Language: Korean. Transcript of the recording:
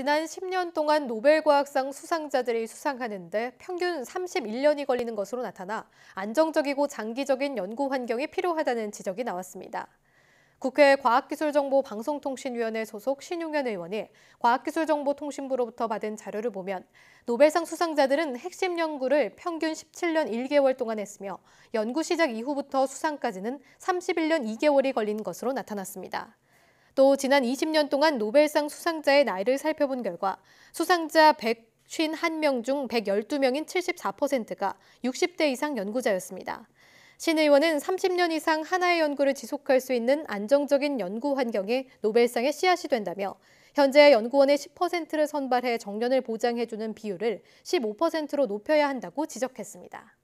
지난 10년 동안 노벨과학상 수상자들이 수상하는데 평균 31년이 걸리는 것으로 나타나 안정적이고 장기적인 연구 환경이 필요하다는 지적이 나왔습니다. 국회 과학기술정보방송통신위원회 소속 신용현 의원이 과학기술정보통신부로부터 받은 자료를 보면 노벨상 수상자들은 핵심 연구를 평균 17년 1개월 동안 했으며 연구 시작 이후부터 수상까지는 31년 2개월이 걸린 것으로 나타났습니다. 또 지난 20년 동안 노벨상 수상자의 나이를 살펴본 결과 수상자 151명 중 112명인 74%가 60대 이상 연구자였습니다. 신 의원은 30년 이상 하나의 연구를 지속할 수 있는 안정적인 연구 환경이 노벨상의 씨앗이 된다며 현재 연구원의 10%를 선발해 정년을 보장해주는 비율을 15%로 높여야 한다고 지적했습니다.